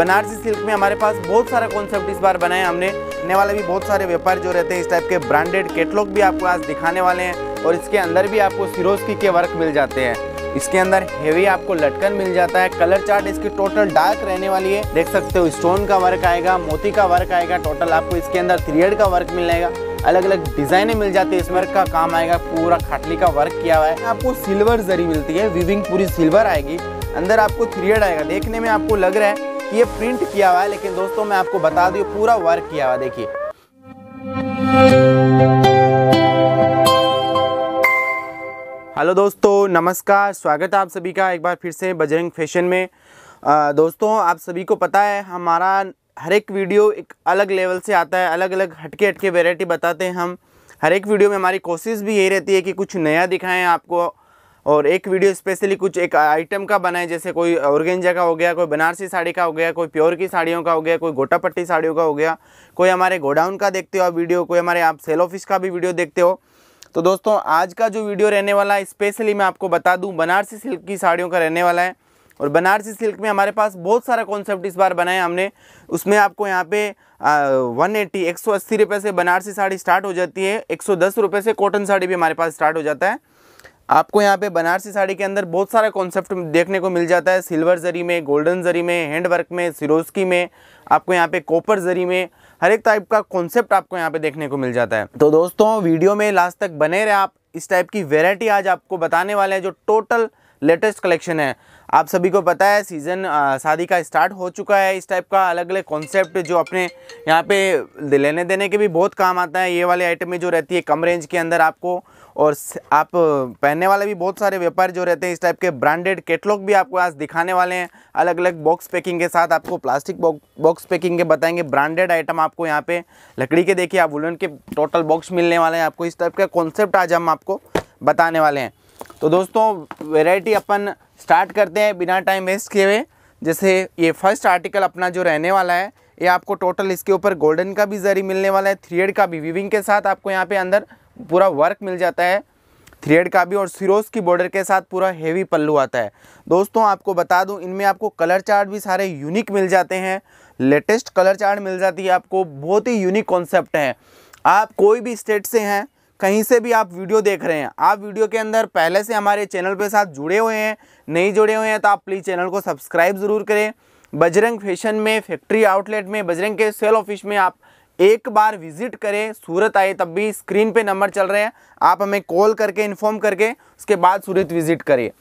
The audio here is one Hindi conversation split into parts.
बनारसी सिल्क में हमारे पास बहुत सारा कॉन्सेप्ट इस बार बनाया हमने आने वाले भी बहुत सारे व्यापार जो रहते हैं इस टाइप के ब्रांडेड कैटलॉग भी आपको आज दिखाने वाले हैं और इसके अंदर भी आपको सिरोज के वर्क मिल जाते हैं इसके अंदर हेवी आपको लटकन मिल जाता है कलर चार्ट इसकी टोटल डार्क रहने वाली है देख सकते हो स्टोन का वर्क आएगा मोती का वर्क आएगा टोटल आपको इसके अंदर थ्रियड का वर्क मिलेगा अलग अलग डिजाइने मिल जाती है इस वर्क का काम आएगा पूरा खाटली का वर्क किया हुआ है आपको सिल्वर जरी मिलती है विविंग पूरी सिल्वर आएगी अंदर आपको थ्रियड आएगा देखने में आपको लग रहा है ये प्रिंट किया हुआ है लेकिन दोस्तों मैं आपको बता दूँ पूरा वर्क किया हुआ देखिए हेलो दोस्तों नमस्कार स्वागत है आप सभी का एक बार फिर से बजरंग फैशन में आ, दोस्तों आप सभी को पता है हमारा हर एक वीडियो एक अलग लेवल से आता है अलग अलग हटके हटके वेराइटी बताते हैं हम हर एक वीडियो में हमारी कोशिश भी यही रहती है कि कुछ नया दिखाएं आपको और एक वीडियो स्पेशली कुछ एक आइटम का बनाए जैसे कोई ऑर्गेंजा का हो गया कोई बनारसी साड़ी का हो गया कोई प्योर की साड़ियों का हो गया कोई गोटापट्टी साड़ियों का हो गया कोई हमारे गोडाउन का देखते हो आप वीडियो कोई हमारे आप सेल ऑफिस का भी वीडियो देखते हो तो दोस्तों आज का जो वीडियो रहने वाला है स्पेशली मैं आपको बता दूँ बनारसी सिल्क की साड़ियों का रहने वाला है और बनारसी सिल्क में हमारे पास बहुत सारा कॉन्सेप्ट इस बार बनाया हमने उसमें आपको यहाँ पे वन एट्टी एक सौ अस्सी रुपये से बनारसी साड़ी स्टार्ट हो जाती है एक सौ दस रुपये से कॉटन साड़ी भी हमारे पास स्टार्ट हो जाता है आपको यहाँ पे बनारसी साड़ी के अंदर बहुत सारा कॉन्सेप्ट देखने को मिल जाता है सिल्वर जरी में गोल्डन जरी में हैंड वर्क में सिरोस्की में आपको यहाँ पे कॉपर जरी में हर एक टाइप का कॉन्सेप्ट आपको यहाँ पे देखने को मिल जाता है तो दोस्तों वीडियो में लास्ट तक बने रहे आप इस टाइप की वेरायटी आज आपको बताने वाले हैं जो टोटल लेटेस्ट कलेक्शन है आप सभी को पता है सीज़न शादी का स्टार्ट हो चुका है इस टाइप का अलग अलग कॉन्सेप्ट जो अपने यहाँ पे लेने देने के भी बहुत काम आता है ये आइटम आइटमें जो रहती है कम रेंज के अंदर आपको और आप पहनने वाले भी बहुत सारे व्यापार जो रहते हैं इस टाइप के ब्रांडेड कैटलॉग भी आपको आज दिखाने वाले हैं अलग अलग बॉक्स पैकिंग के साथ आपको प्लास्टिक बॉक्स पैकिंग के बताएंगे ब्रांडेड आइटम आपको यहाँ पे लकड़ी के देखिए आप वुलन के टोटल बॉक्स मिलने वाले हैं आपको इस टाइप का कॉन्सेप्ट आज हम आपको बताने वाले हैं तो दोस्तों वेराइटी अपन स्टार्ट करते हैं बिना टाइम वेस्ट किए हुए जैसे ये फर्स्ट आर्टिकल अपना जो रहने वाला है ये आपको टोटल इसके ऊपर गोल्डन का भी जरी मिलने वाला है थ्रीएड का भी विविंग के साथ आपको यहाँ पे अंदर पूरा वर्क मिल जाता है थ्रेड का भी और सिरोज की बॉर्डर के साथ पूरा हेवी पल्लू आता है दोस्तों आपको बता दूं इनमें आपको कलर चार्ट भी सारे यूनिक मिल जाते हैं लेटेस्ट कलर चार्ट मिल जाती है आपको बहुत ही यूनिक कॉन्सेप्ट है आप कोई भी स्टेट से हैं कहीं से भी आप वीडियो देख रहे हैं आप वीडियो के अंदर पहले से हमारे चैनल के साथ जुड़े हुए हैं नहीं जुड़े हुए हैं तो आप प्लीज़ चैनल को सब्सक्राइब ज़रूर करें बजरंग फैशन में फैक्ट्री आउटलेट में बजरंग के सेल ऑफिस में आप एक बार विजिट करें सूरत आए तब भी स्क्रीन पे नंबर चल रहे हैं आप हमें कॉल करके इन्फॉर्म करके उसके बाद सूरत विजिट करिए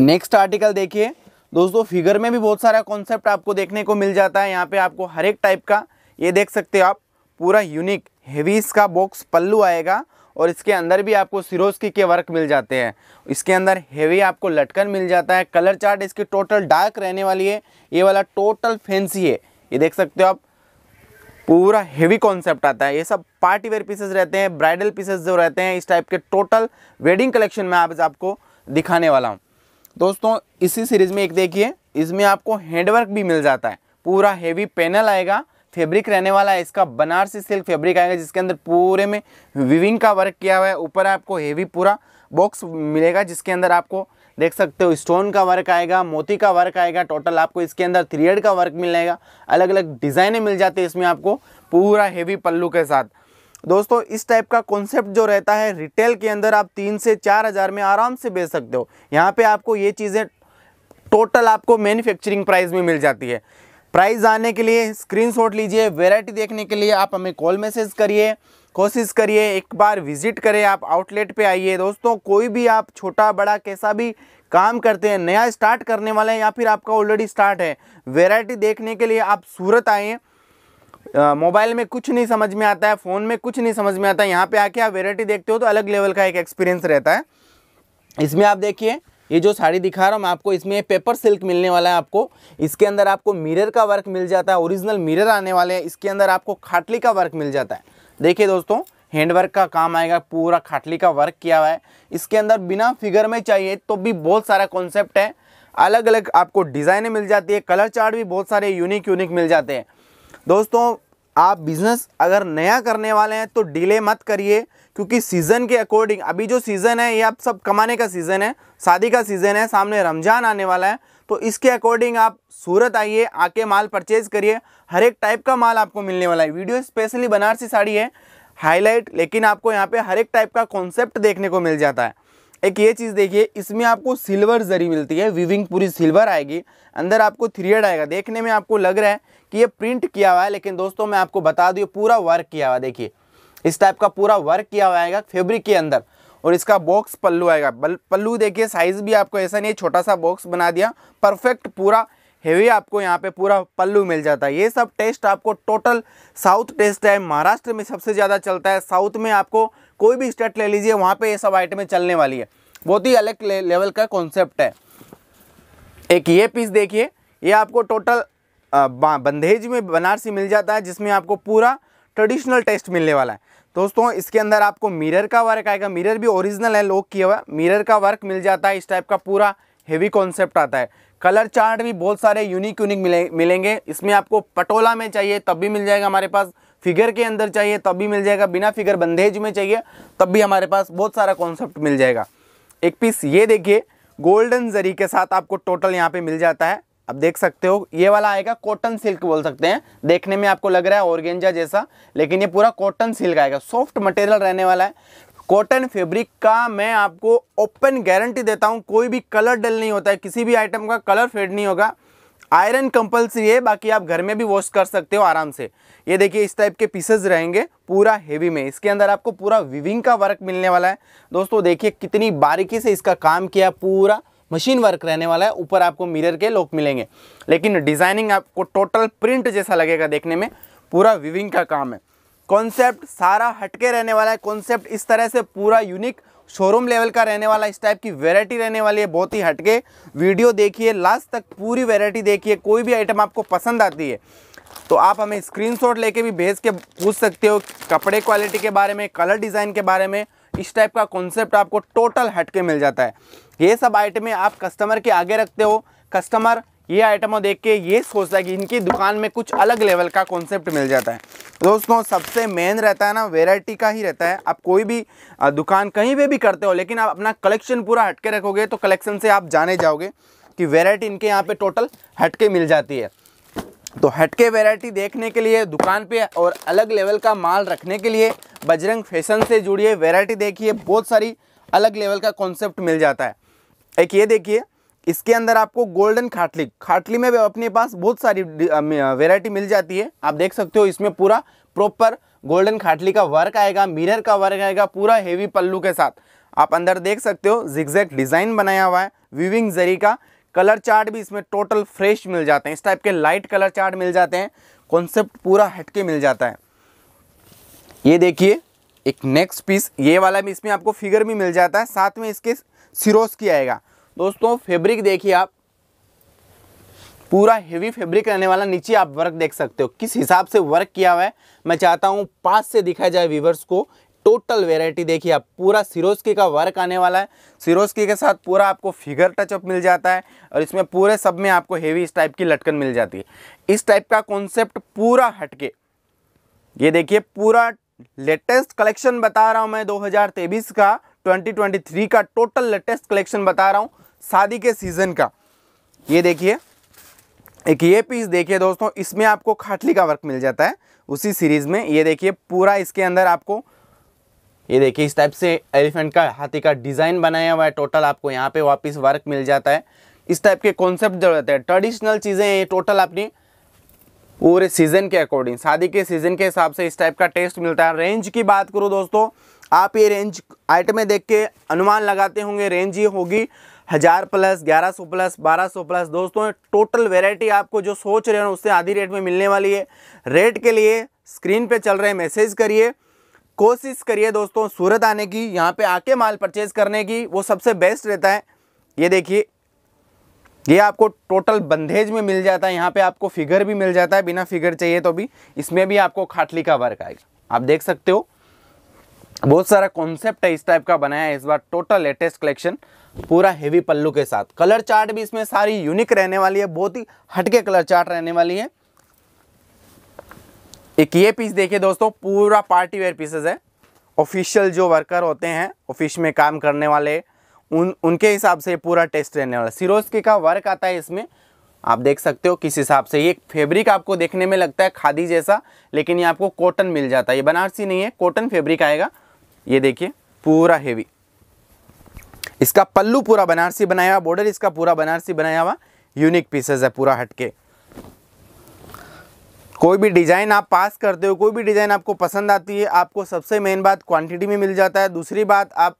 नेक्स्ट आर्टिकल देखिए दोस्तों फिगर में भी बहुत सारा कॉन्सेप्ट आपको देखने को मिल जाता है यहाँ पे आपको हर एक टाइप का ये देख सकते हो आप पूरा यूनिक हेवी इसका बॉक्स पल्लू आएगा और इसके अंदर भी आपको सिरोस्की के वर्क मिल जाते हैं इसके अंदर हेवी आपको लटकन मिल जाता है कलर चार्ट इसकी टोटल डार्क रहने वाली है ये वाला टोटल फैंसी है ये देख सकते हो आप पूरा हेवी कॉन्सेप्ट आता है ये सब पार्टी वेयर पीसेस रहते हैं ब्राइडल पीसेस जो रहते हैं इस टाइप के टोटल वेडिंग कलेक्शन में आज आपको दिखाने वाला हूँ दोस्तों इसी सीरीज़ में एक देखिए इसमें आपको हैंडवर्क भी मिल जाता है पूरा हेवी पैनल आएगा फैब्रिक रहने वाला है इसका बनारसी सिल्क फैब्रिक आएगा जिसके अंदर पूरे में विविंग का वर्क किया हुआ है ऊपर आपको हेवी पूरा बॉक्स मिलेगा जिसके अंदर आपको देख सकते हो स्टोन का वर्क आएगा मोती का वर्क आएगा टोटल आपको इसके अंदर थ्रियड का वर्क मिलेगा अलग अलग डिज़ाइने मिल जाती है इसमें आपको पूरा हेवी पल्लू के साथ दोस्तों इस टाइप का कॉन्सेप्ट जो रहता है रिटेल के अंदर आप तीन से चार हज़ार में आराम से बेच सकते हो यहाँ पे आपको ये चीज़ें टोटल आपको मैन्युफैक्चरिंग प्राइस में मिल जाती है प्राइस आने के लिए स्क्रीनशॉट लीजिए वेराइटी देखने के लिए आप हमें कॉल मैसेज करिए कोशिश करिए एक बार विजिट करें आप आउटलेट पे आइए दोस्तों कोई भी आप छोटा बड़ा कैसा भी काम करते हैं नया स्टार्ट करने वाला है या फिर आपका ऑलरेडी स्टार्ट है वेराइटी देखने के लिए आप सूरत आए मोबाइल में कुछ नहीं समझ में आता है फ़ोन में कुछ नहीं समझ में आता है यहाँ पे आके आप वेराइटी देखते हो तो अलग लेवल का एक एक्सपीरियंस रहता है इसमें आप देखिए ये जो साड़ी दिखा रहा हूँ मैं आपको इसमें पेपर सिल्क मिलने वाला है आपको इसके अंदर आपको मिरर का वर्क मिल जाता है ओरिजिनल मिरर आने वाले हैं इसके अंदर आपको खाटली का वर्क मिल जाता है देखिए दोस्तों हैंडवर्क का काम आएगा पूरा खाटली का वर्क किया हुआ है इसके अंदर बिना फिगर में चाहिए तो भी बहुत सारा कॉन्सेप्ट है अलग अलग आपको डिज़ाइने मिल जाती है कलर चार्ट भी बहुत सारे यूनिक यूनिक मिल जाते हैं दोस्तों आप बिज़नेस अगर नया करने वाले हैं तो डिले मत करिए क्योंकि सीज़न के अकॉर्डिंग अभी जो सीज़न है ये आप सब कमाने का सीज़न है शादी का सीज़न है सामने रमज़ान आने वाला है तो इसके अकॉर्डिंग आप सूरत आइए आके माल परचेज़ करिए हर एक टाइप का माल आपको मिलने वाला है वीडियो स्पेशली बनारसी साड़ी है हाईलाइट लेकिन आपको यहाँ पे हर एक टाइप का कॉन्सेप्ट देखने को मिल जाता है एक ये चीज़ देखिए इसमें आपको सिल्वर जरी मिलती है विविंग पूरी सिल्वर आएगी अंदर आपको थ्रियड आएगा देखने में आपको लग रहा है कि ये प्रिंट किया हुआ है लेकिन दोस्तों मैं आपको बता दूँ पूरा वर्क किया हुआ देखिए इस टाइप का पूरा वर्क किया हुआ आएगा फेब्रिक के अंदर और इसका बॉक्स पल्लू आएगा पल्लू देखिए साइज़ भी आपको ऐसा नहीं छोटा सा बॉक्स बना दिया परफेक्ट पूरा हेवी आपको यहाँ पे पूरा पल्लू मिल जाता है ये सब टेस्ट आपको टोटल साउथ टेस्ट है महाराष्ट्र में सबसे ज़्यादा चलता है साउथ में आपको कोई भी स्टेट ले लीजिए वहाँ पे ये सब आइटमें चलने वाली है बहुत ही अलग ले, लेवल का कॉन्सेप्ट है एक ये पीस देखिए ये आपको टोटल बंदेज में बनारसी मिल जाता है जिसमें आपको पूरा ट्रेडिशनल टेस्ट मिलने वाला है दोस्तों इसके अंदर आपको मिरर का वर्क आएगा मिरर भी ओरिजिनल है लोग किया हुआ मिरर का वर्क मिल जाता है इस टाइप का पूरा हेवी कॉन्सेप्ट आता है कलर चार्ट भी बहुत सारे यूनिक यूनिक मिले मिलेंगे इसमें आपको पटोला में चाहिए तब भी मिल जाएगा हमारे पास फिगर के अंदर चाहिए तब भी मिल जाएगा बिना फिगर बंदेज में चाहिए तब भी हमारे पास बहुत सारा कॉन्सेप्ट मिल जाएगा एक पीस ये देखिए गोल्डन जरी के साथ आपको टोटल यहाँ पे मिल जाता है आप देख सकते हो ये वाला आएगा कॉटन सिल्क बोल सकते हैं देखने में आपको लग रहा है ऑर्गेंजा जैसा लेकिन ये पूरा कॉटन सिल्क आएगा सॉफ्ट मटेरियल रहने वाला है कॉटन फैब्रिक का मैं आपको ओपन गारंटी देता हूँ कोई भी कलर डल नहीं होता है किसी भी आइटम का कलर फेड नहीं होगा आयरन कंपलसरी है बाकी आप घर में भी वॉश कर सकते हो आराम से ये देखिए इस टाइप के पीसेस रहेंगे पूरा हेवी में इसके अंदर आपको पूरा विविंग का वर्क मिलने वाला है दोस्तों देखिए कितनी बारीकी से इसका काम किया पूरा मशीन वर्क रहने वाला है ऊपर आपको मिरर के लोक मिलेंगे लेकिन डिज़ाइनिंग आपको टोटल प्रिंट जैसा लगेगा देखने में पूरा विविंग का काम है कॉन्सेप्ट सारा हटके रहने वाला है कॉन्सेप्ट इस तरह से पूरा यूनिक शोरूम लेवल का रहने वाला इस टाइप की वैरायटी रहने वाली है बहुत ही हटके वीडियो देखिए लास्ट तक पूरी वैरायटी देखिए कोई भी आइटम आपको पसंद आती है तो आप हमें स्क्रीनशॉट लेके भी भेज के पूछ सकते हो कपड़े क्वालिटी के बारे में कलर डिज़ाइन के बारे में इस टाइप का कॉन्सेप्ट आपको टोटल हटके मिल जाता है ये सब आइटमें आप कस्टमर के आगे रखते हो कस्टमर ये आइटमों देख के ये सोचता है कि इनकी दुकान में कुछ अलग लेवल का कॉन्सेप्ट मिल जाता है दोस्तों सबसे मेन रहता है ना वेराइटी का ही रहता है आप कोई भी दुकान कहीं पर भी करते हो लेकिन आप अपना कलेक्शन पूरा हटके रखोगे तो कलेक्शन से आप जाने जाओगे कि वेराइटी इनके यहाँ पर टोटल हटके मिल जाती है तो हटके वैरायटी देखने के लिए दुकान पे और अलग लेवल का माल रखने के लिए बजरंग फैशन से जुड़िए वेराइटी देखिए बहुत सारी अलग लेवल का कॉन्सेप्ट मिल जाता है एक ये देखिए इसके अंदर आपको गोल्डन खाटली खाटली में अपने पास बहुत सारी वेराइटी मिल जाती है आप देख सकते हो इसमें पूरा प्रॉपर गोल्डन खाटली का वर्क आएगा मिरर का वर्क आएगा पूरा हेवी पल्लू के साथ आप अंदर देख सकते हो जिगजैक डिज़ाइन बनाया हुआ है विविंग जरी का कलर चार्ट भी इसमें टोटल फ्रेश मिल जाते हैं इस टाइप के लाइट कलर चार्ट मिल जाते हैं कॉन्सेप्ट पूरा हटके मिल जाता है ये देखिए एक नेक्स्ट पीस ये वाला भी इसमें आपको फिगर भी मिल जाता है साथ में इसके सिरोस की आएगा दोस्तों फैब्रिक देखिए आप पूरा हेवी फैब्रिक रहने वाला नीचे आप वर्क देख सकते हो किस हिसाब से वर्क किया हुआ है मैं चाहता हूँ पास से दिखाया जाए वीवर्स को टोटल वेराइटी देखिए आप पूरा सिरोस्की का वर्क आने वाला है सिरोस्की के साथ पूरा आपको फिगर टचअप मिल जाता है और इसमें पूरे सब में आपको हेवी इस टाइप की लटकन मिल जाती है इस टाइप का कॉन्सेप्ट पूरा हटके ये देखिए पूरा लेटेस्ट कलेक्शन बता रहा हूँ मैं दो का 2023 का टोटल लेटेस्ट कलेक्शन बता रहा हूँ शादी के सीज़न का ये देखिए एक ये पीस देखिए दोस्तों इसमें आपको खाटली का वर्क मिल जाता है उसी सीरीज़ में ये देखिए पूरा इसके अंदर आपको ये देखिए इस टाइप से एलिफेंट का हाथी का डिज़ाइन बनाया हुआ है टोटल आपको यहाँ पे वापस वर्क मिल जाता है इस टाइप के कॉन्सेप्ट जो रहते हैं ट्रेडिशनल चीज़ें ये टोटल अपनी पूरे सीज़न के अकॉर्डिंग शादी के सीज़न के हिसाब से इस टाइप का टेस्ट मिलता है रेंज की बात करूँ दोस्तों आप ये रेंज आइटमें देख के अनुमान लगाते होंगे रेंज ये होगी हज़ार प्लस ग्यारह सौ प्लस बारह सौ प्लस दोस्तों टोटल वेराइटी आपको जो सोच रहे हो उससे आधी रेट में मिलने वाली है रेट के लिए स्क्रीन पे चल रहे मैसेज करिए कोशिश करिए दोस्तों सूरत आने की यहाँ पे आके माल परचेज करने की वो सबसे बेस्ट रहता है ये देखिए ये आपको टोटल बंधेज में मिल जाता है यहाँ पे आपको फिगर भी मिल जाता है बिना फिगर चाहिए तो भी इसमें भी आपको खाटली का वर्क आएगा आप देख सकते हो बहुत सारा कॉन्सेप्ट है इस टाइप का बनाया है इस बार टोटल लेटेस्ट कलेक्शन पूरा हेवी पल्लू के साथ कलर चार्ट भी इसमें सारी यूनिक रहने वाली है बहुत ही हटके कलर चार्ट रहने वाली है एक ये पीस देखिए दोस्तों पूरा पार्टी वेयर पीसेस है ऑफिशियल जो वर्कर होते हैं ऑफिस में काम करने वाले उन उनके हिसाब से पूरा टेस्ट रहने वाला सिरोस्की का वर्क आता है इसमें आप देख सकते हो किस हिसाब से ये फैब्रिक आपको देखने में लगता है खादी जैसा लेकिन ये आपको कॉटन मिल जाता है ये बनारसी नहीं है कॉटन फैब्रिक आएगा ये देखिए पूरा हेवी इसका पल्लू पूरा बनारसी बनाया हुआ बॉर्डर इसका पूरा बनारसी बनाया हुआ यूनिक पीसेस है पूरा हटके कोई भी डिज़ाइन आप पास करते हो कोई भी डिज़ाइन आपको पसंद आती है आपको सबसे मेन बात क्वांटिटी में मिल जाता है दूसरी बात आप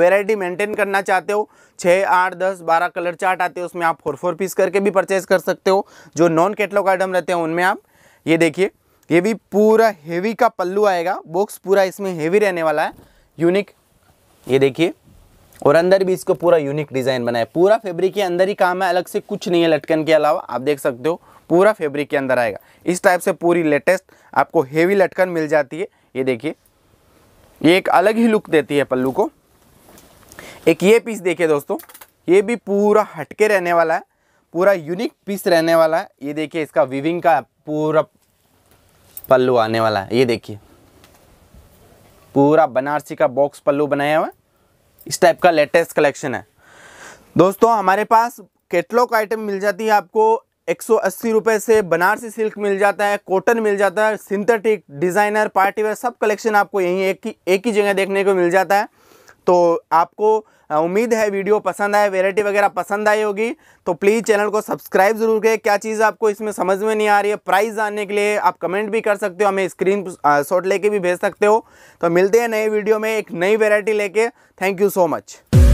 वेराइटी मेंटेन करना चाहते हो छः आठ दस बारह कलर चार्ट आते हैं उसमें आप फोर फोर पीस करके भी परचेज कर सकते हो जो नॉन कैटलॉग आइटम रहते हैं उनमें आप ये देखिए ये भी पूरा हेवी का पल्लू आएगा बॉक्स पूरा इसमें हेवी रहने वाला है यूनिक ये देखिए और अंदर भी इसको पूरा यूनिक डिज़ाइन बना है पूरा फैब्रिक के अंदर ही काम है अलग से कुछ नहीं है लटकन के अलावा आप देख सकते हो पूरा फैब्रिक के अंदर आएगा इस टाइप से पूरी लेटेस्ट आपको हेवी लटकन मिल जाती है ये देखिए ये एक अलग ही लुक देती है पल्लू को एक ये पीस देखिए दोस्तों ये भी पूरा हटके रहने वाला है पूरा यूनिक पीस रहने वाला है ये देखिए इसका विविंग का पूरा पल्लू आने वाला है ये देखिए पूरा बनारसी का बॉक्स पल्लू बनाया हुआ है इस टाइप का लेटेस्ट कलेक्शन है दोस्तों हमारे पास कैटलॉग आइटम मिल जाती है आपको एक सौ से बनारसी सिल्क मिल जाता है कॉटन मिल जाता है सिंथेटिक डिज़ाइनर पार्टीवेयर सब कलेक्शन आपको यहीं एक ही एक ही जगह देखने को मिल जाता है तो आपको उम्मीद है वीडियो पसंद आए वेराइटी वगैरह पसंद आई होगी तो प्लीज़ चैनल को सब्सक्राइब जरूर करें क्या चीज़ आपको इसमें समझ में नहीं आ रही है प्राइस जानने के लिए आप कमेंट भी कर सकते हो हमें स्क्रीन शॉट लेके भी भेज सकते हो तो मिलते हैं नए वीडियो में एक नई वेराइटी लेके थैंक यू सो मच